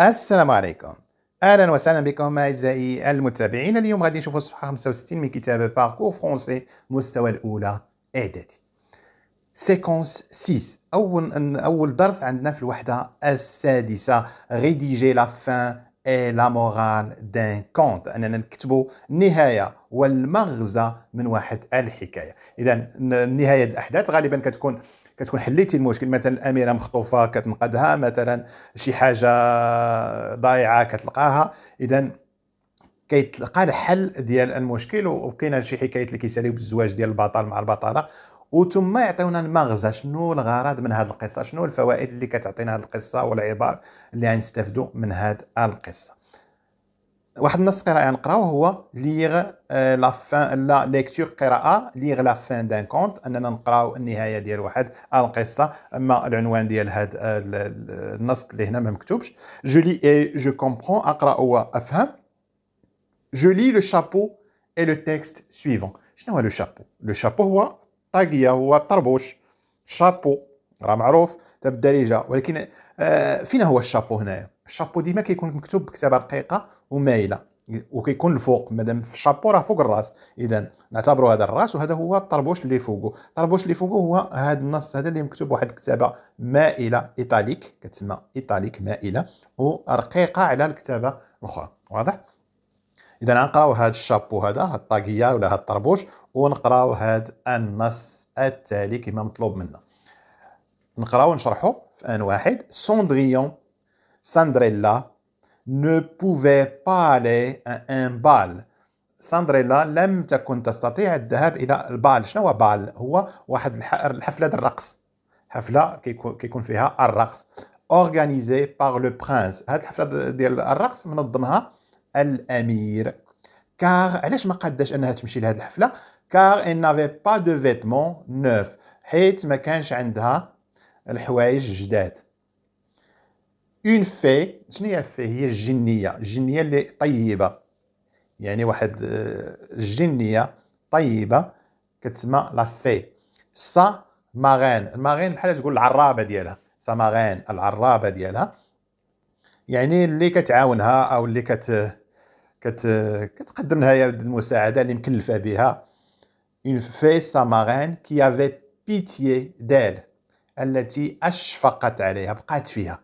السلام عليكم اهلا وسهلا بكم اعزائي المتابعين اليوم غادي نشوفوا الصفحه 65 من كتاب باركور فرونسي مستوى الاولى اعدادي سيكونس 6 اول اول درس عندنا في الوحده السادسه ريديجي لا فان اي لا مورال دان كونت اننا نكتبوا النهايه والمغزى من واحد الحكايه اذا نهايه الاحداث غالبا كتكون كتكون حليتي المشكل مثلا الاميره مخطوفه كتنقدها مثلا شي حاجه ضايعه كتلقاها اذا كيتلقى الحل ديال المشكل وبقينا شي حكايات اللي كيساليو بالزواج ديال البطل مع البطله وثم يعطيونا المغزى شنو الغرض من هذه القصه شنو الفوائد اللي كتعطينا هذه القصه والعبار اللي غنستافدوا من هذه القصه واحد النص قراءه يعني نقراو هو ليغ آه، لا فان لا ليكتور قراءه ليغ لا فان دان كونت اننا نقراو النهايه ديال واحد القصه اما العنوان ديال هاد آه، النص اللي هنا ما مكتوبش جو لي اي جو كومبرون اقرا وافهم جو لي لو شابو اي لو تيكست سويفون شنو هو لو شابو لو شابو هو طاقية هو طربوش شابو راه معروف تبدا ولكن آه فين هو الشابو هنايا الشابو ديما كيكون مكتوب بكتابه رقيقه ومايله وكيكون الفوق مادام في الشابو راه فوق الراس اذا نعتبروا هذا الراس وهذا هو الطربوش اللي فوقه الطربوش اللي فوقه هو هذا النص هذا اللي مكتوب واحد الكتابه مائله ايطاليك كتسمى ايطاليك مائله ورقيقه على الكتابه الاخرى واضح اذا غنقراو هذا الشابو هذا هاد الطاقيه ولا هاد الطربوش ونقراو هذا النص التالي كما مطلوب منا نقراو ونشرحو في ان واحد سوندغيون Sandrella ne pouvait pas aller à un bal ساندريلا لم تكن تستطيع الذهاب الى البال شنو هو بال هو واحد الحفله الرقص حفله كيكون فيها الرقص اورغانيزي par le prince. هذه الحفله ديال الرقص منظمها الامير Car علاش ما قاداش انها تمشي لهذه الحفله Car elle n'avait pas de vêtements neufs. حيت ما كانش عندها الحوايج جداد اون في شنو هي في هي الجنيه الجنيه اللي طيبه يعني واحد آه، الجنيه طيبه كتسمى لا في سا ماغين مارين بحال تقول العرابه ديالها سا مارين العرابه ديالها يعني اللي كتعاونها او اللي كت كت كتقدم لها المساعده اللي مكلفه بها اون في سا مارين كي افي بيتيي ديل التي اشفقت عليها بقات فيها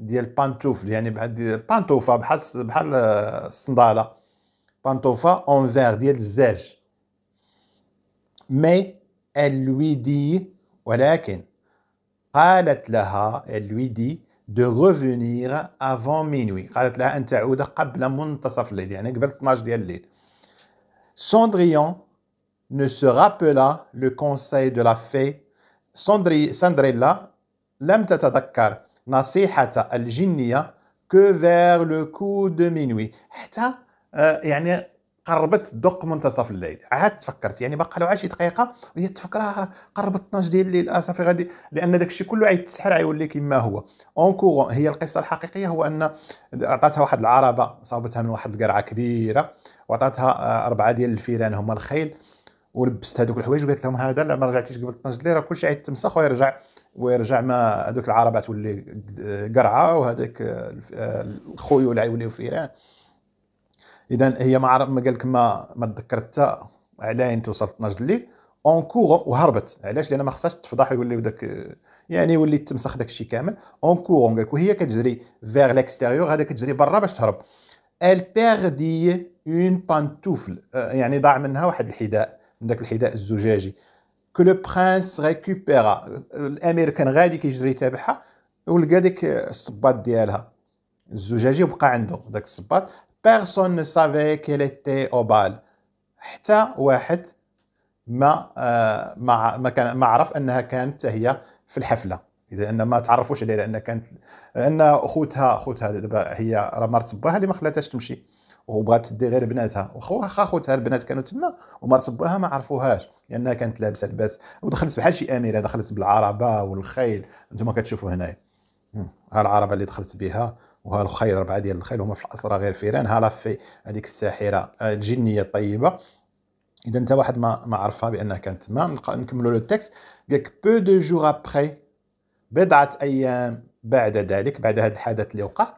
ديال بانتوفل يعني بانتوفه بحال بحال الصنداله بانتوفه اون فير ديال الزاج مي elle lui dit ولكن قالت لها elle lui dit de revenir avant minuit قالت لها ان تعود قبل منتصف الليل يعني قبل 12 ديال الليل Cendrillon ne se rappela le conseil de la fée Cendri, Cendrilla لم تتذكر نصيحة الجنية كو فيغ لو كو دو مينوي حتى آه، يعني قربت دق منتصف الليل عاد تفكرت يعني بقى له شي دقيقه وهي تفكر آه، قربت 12 ديال الليل آه، صافي غادي لان داك الشيء كله عيتسحر عيولي كما هو اون كورون هي القصه الحقيقيه هو ان عطاتها واحد العربه صابتها من واحد القرعه كبيره وعطاتها اربعه ديال الفيران هما الخيل ولبست هذوك الحوايج وقالت لهم هذا لا ما رجعتيش قبل 12 الليل راه كلشي عيتمسخ ويرجع ويرجع ما هذوك العربات تولي قرعه وهذاك الخيول يوليو فيران اذا هي ما ما قال لك ما ما تذكرت حتى علاين توصل نجد الليل اون كور وهربت علاش لان ما خصهاش تفضح يوليو داك يعني يولي تمسخ داك الشيء كامل اون كور قال لك وهي كتجري فيغ ليكستيريور هذا كتجري برا باش تهرب ال بيردي اون بانتوفل يعني ضاع منها واحد الحذاء من داك الحذاء الزجاجي كو لو برانس ريكوبيرا الامير كان غادي كيجري يتابعها ولقى ديك الصباط ديالها الزجاجي وبقى عنده داك الصباط بيرسون نو سافي كيل ايتي او بال حتى واحد ما ما كان ما عرف انها كانت هي في الحفله اذا ان ما تعرفوش عليها لان كانت ان خوتها خوتها دابا هي راه مرت باها اللي ما خلاتهاش تمشي وبغات ديرها لبناتها واخا خوتها البنات كانوا تما ومرت باها ما عرفوهاش لانها كانت لابسه لباس ودخلت بحال شي اميره دخلت بالعربه والخيل انتم كتشوفوا هنايا ها العربه اللي دخلت بها وها الخيل ربعه ديال الخيل هما في الاسرى غير فيران ها لافي هذيك الساحره آه، الجنيه الطيبه اذا انت واحد ما ما عرفها بانها كانت تما نكملوا لو تيكست قال لك بو دو جور ابخي بضعه ايام بعد ذلك بعد هذا الحدث اللي وقع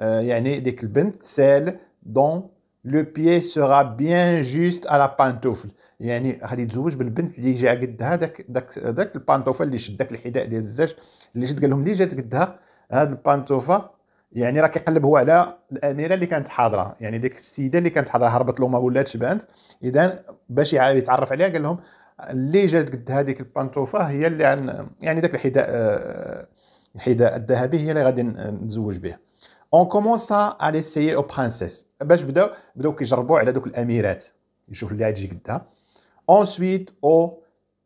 Euh, يعني ديك البنت سال دون لو بيي سورا بيان جوست على بانتوفل يعني غادي يتزوج بالبنت اللي جا قدها داك داك داك البانتوفل اللي شد داك الحذاء ديال الزاج اللي جات قال لهم اللي جات قدها هاد البانتوفا يعني راه كيقلب هو على الاميره اللي كانت حاضره يعني ديك السيده اللي كانت حاضره هربت لهم ما ولاتش بانت اذا باش يتعرف عليها قال لهم اللي جات قد هذيك البانتوفا هي اللي عن يعني داك الحذاء آه، الحذاء الذهبي هي اللي غادي نتزوج به اون كومونسا على سيي او برانسيس باش بداو بداو كيجربوا على دوك الاميرات يشوف اللي غتجي قدها اونسويت او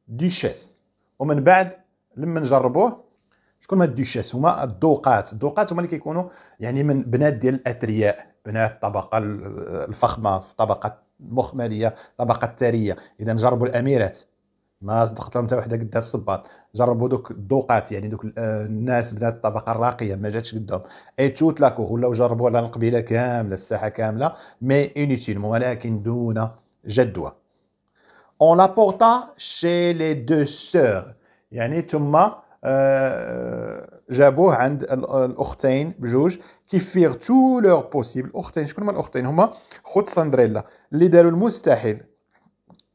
دوشيس ومن بعد لما نجربوه شكون هما الدوشيس هما الدوقات الدوقات هما اللي كيكونوا يعني من بنات ديال الاثرياء بنات الطبقه الفخمه في طبقه مخمليه طبقه ثريه اذا جربوا الاميرات ما صدقت لهم حتى وحده قدها الصباط جربوا دوك الدوقات يعني دوك آه، الناس بنات الطبقه الراقيه ما جاتش قدهم اي توت لاكو ولاو جربوا على القبيله كامله الساحه كامله مي انيتيلمون ولكن دون جدوى اون لابورتا شي لي دو سور يعني ثم آه، جابوه عند الاختين بجوج كيفيغ تو لور بوسيبل اختين شكون هما الاختين هما خوت سندريلا اللي داروا المستحيل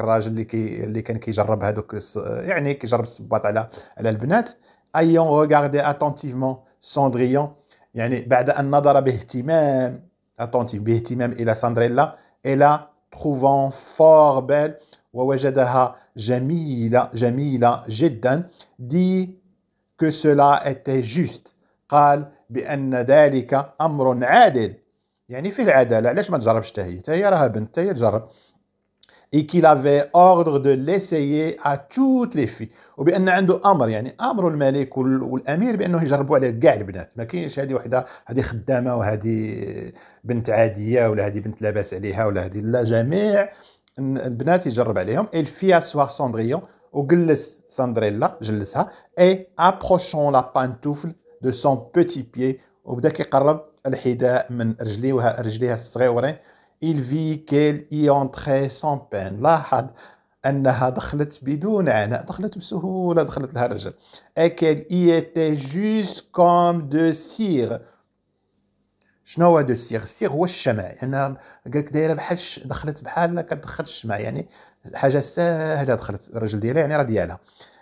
الراجل اللي كي اللي كان كيجرب هذوك يعني كيجرب الصباط على على البنات ايون غاردي اتونتيفمون سوندريون يعني بعد ان نظر باهتمام اتونتيف باهتمام الى ساندريلا الى تروفون فور بيل ووجدها جميله جميله جدا دي كو سولا اتي جوست قال بان ذلك امر عادل يعني في العداله علاش ما تجربش حتى هي حتى هي راها بنت حتى هي تجرب et qu'il avait ordre de l'essayer à toutes les filles وبان عنده امر يعني امر الملك والامير بانه يجربوا على كاع البنات ما كاينش هذه وحده هذه خدامه وهذه بنت عاديه ولا هذه بنت لاباس عليها ولا هذه لا جميع البنات يجرب عليهم الفيا سوا ساندريون وجلس ساندريلا جلسها اي ابروشون لا بانتوفل دو سون بوتي بيي وبدا كيقرب الحذاء من رجليه رجليها الصغيورين il vit qu'elle y entrait sans peine لاحظ انها دخلت بدون عناء دخلت بسهوله دخلت لها الرجل أكل qu'elle y était juste comme de شنو هو دو سيغ سيغ هو الشمع يعني قال لك دايره بحال دخلت بحال كتدخل الشمع يعني حاجه ساهله دخلت الرجل ديالها يعني راه ديالها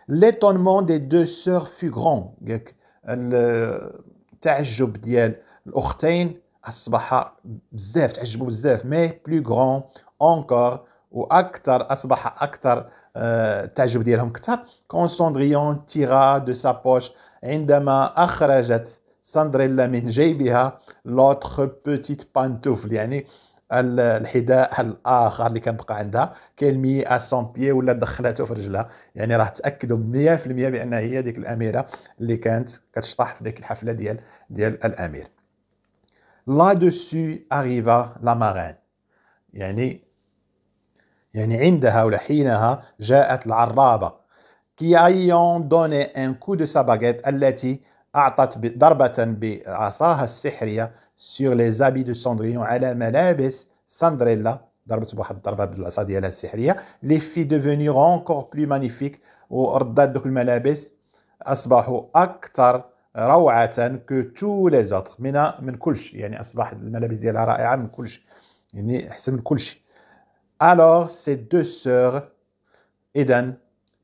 ليتونمون دي دو سور فو غرون قال لك التعجب ديال الاختين أصبح بزاف تعجبوا بزاف مي بلو غران اونكور وأكثر أصبح أكثر آه، التعجب ديالهم أكثر كونسوندريون تيغا دو سابوش عندما أخرجت سندريلا من جيبها لوتر بوتيت بانتوفل يعني الحذاء الاخر اللي كان بقى عندها كان مي اسون بيي ولا دخلته في رجلها يعني راه تاكدوا 100% بان هي ديك الاميره اللي كانت كتشطح في ديك الحفله ديال ديال الامير là-dessus arriva la marraine يعني يعني عندها ولحينها جاءت العرابة qui ayant donné un coup de sa baguette التي أعطت ضربة بعصاها السحرية sur les habits de Cendrillon على ملابس سندريلا ضربت بواحد الضربة بالعصا ديالها السحرية لي في devenir encore plus magnifique وردات دوك الملابس أصبحوا أكثر روعه كو تو لي زوتر من من كلش يعني اصبح الملابس ديالها رائعه من كلش يعني احسن من كلش الوغ سي دو سوغ اذا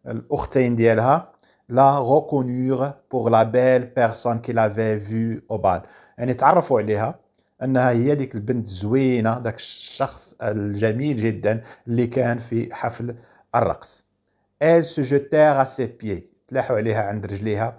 الاختين ديالها لا غوكونيغ بوغ لا بيل بيغسون كي لافي في او بال يعني تعرفوا عليها انها هي ديك البنت الزوينه داك الشخص الجميل جدا اللي كان في حفل الرقص elle se jetèrent à ses pieds تلاحوا عليها عند رجليها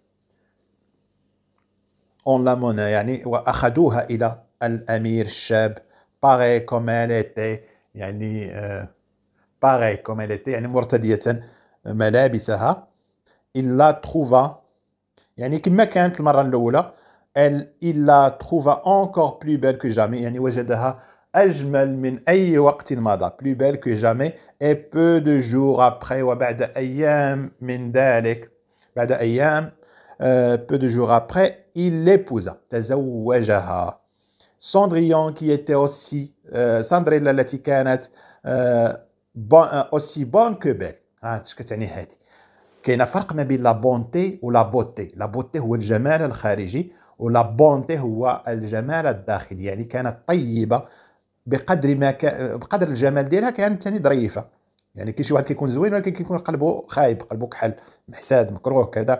اون لا يعني واخذوها الى الامير الشاب باغي كوماليتي يعني باغي كوماليتي يعني مرتديه ملابسها الا تروفا يعني كما كانت المره الاولى الا تروفا اونكور بلو بيل كو جامي يعني وجدها اجمل من اي وقت مضى بلو بيل كو جامي اي بو دو جور ابخي وبعد ايام من ذلك بعد ايام بو دو جور ابخي il l'épousa. تزوجها. Cendrillon qui était aussi euh, Cendrillon euh, التي كانت euh, aussi bonne que belle. ها اش كتعني كاين فرق ما بين لا بونتي ولا بوتي، لا بوتي هو الجمال الخارجي ولا بونتي هو الجمال الداخلي، يعني كانت طيبة بقدر ما ك... بقدر الجمال ديالها كانت ثاني ظريفه يعني كاين شي واحد كيكون زوين ولكن كيكون قلبه خايب قلبه كحل محساد مكروه كذا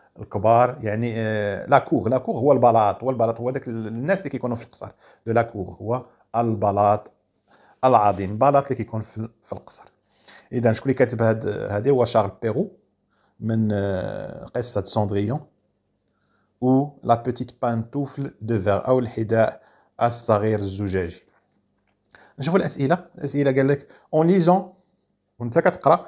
الكبار يعني آه، لاكوغ لاكوغ هو البلاط والبلاط هو داك الناس اللي كيكونوا في القصر لو لاكوغ هو البلاط العظيم البلاط اللي كيكون في, في القصر اذا شكون اللي كاتب هاد هذه هو شارل بيرو من آه، قصه سندريون او لا بيتيت بانتوفل دو فير او الحذاء الصغير الزجاجي نشوفوا الاسئله الاسئله قال لك اون ليزون وانت كتقرا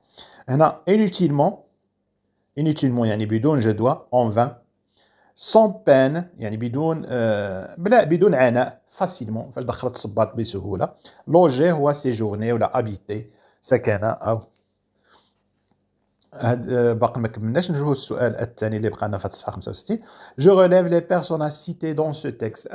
inutilement, inutilement يعني en vain sans peine يعني بدون بلا بدون عناء facilement فاش الصباط بسهوله les هو cités ولا ابيتي سكنه او Je relève les personnes à dans ce texte.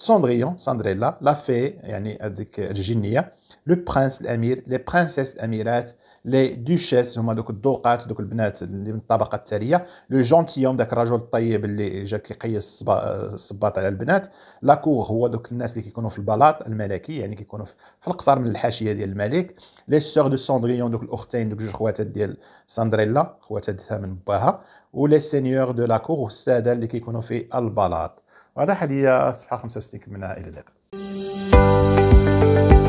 Cendrillon, Cinderella, la fée, يعني هذيك الجنية, لو برانس الأمير, لي برانسيس الأميرات, لي دوشيس هما دوك الدوقات دوك البنات اللي من الطبقة التالية, لو جونتيوم داك الرجل الطيب اللي جا كيقيس الصباط على البنات, لا كور هو دوك الناس اللي كيكونوا في البلاط الملكي يعني كيكونوا في القصر من الحاشية ديال الملك, لي سور دو سوندريون دوك الأختين دوك جوج خواتات ديال سندريلا خواتات من باها, ولي سينيور دو لا كور والسادة اللي كيكونوا في البلاط. وهذا حديث صفحه 65 كملناها الى اللقاء